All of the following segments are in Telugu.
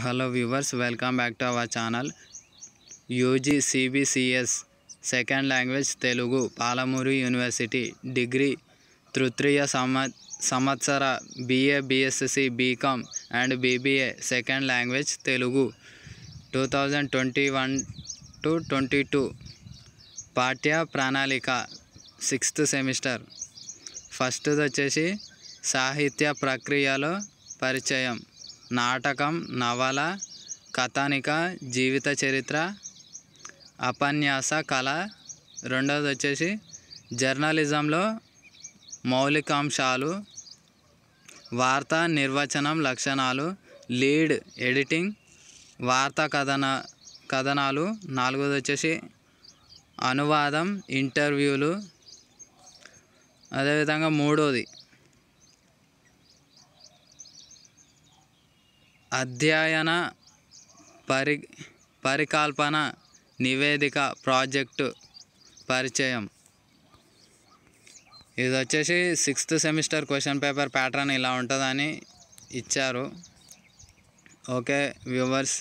hello viewers welcome back to our channel UG CBCS second language Telugu Palamuru university degree తృతీయ సంవ సంవత్సర BA BSc BCom and BBA second language Telugu two thousand twenty one to twenty two పాఠ్య ప్రణాళిక సిక్స్త్ సెమిస్టర్ ఫస్ట్ది వచ్చేసి సాహిత్య ప్రక్రియలో పరిచయం నాటకం నవల కథానిక జీవిత చరిత్ర ఉపన్యాస కళ రెండవది వచ్చేసి జర్నలిజంలో మౌలికాంశాలు వార్తా నిర్వచనం లక్షణాలు లీడ్ ఎడిటింగ్ వార్తా కథన కథనాలు నాలుగోది వచ్చేసి అనువాదం ఇంటర్వ్యూలు అదేవిధంగా మూడోది అధ్యయన పరి పరికల్పన నివేదిక ప్రాజెక్టు పరిచయం ఇది వచ్చేసి sixth semester question paper pattern ఇలా ఉంటుందని ఇచ్చారు ఓకే వ్యూవర్స్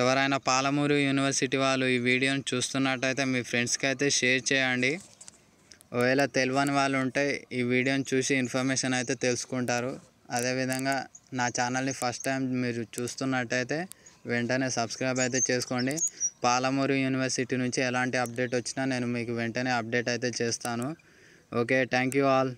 ఎవరైనా పాలమూరు యూనివర్సిటీ వాళ్ళు ఈ వీడియోని చూస్తున్నట్టయితే మీ ఫ్రెండ్స్కి అయితే షేర్ చేయండి ఒకవేళ తెలియని వాళ్ళు ఉంటే ఈ వీడియోని చూసి ఇన్ఫర్మేషన్ అయితే తెలుసుకుంటారు అదేవిధంగా నా ఛానల్ని ఫస్ట్ టైం మీరు చూస్తున్నట్టయితే వెంటనే సబ్స్క్రైబ్ అయితే చేసుకోండి పాలమూరు యూనివర్సిటీ నుంచి ఎలాంటి అప్డేట్ వచ్చినా నేను మీకు వెంటనే అప్డేట్ అయితే చేస్తాను ఓకే థ్యాంక్ యూ ఆల్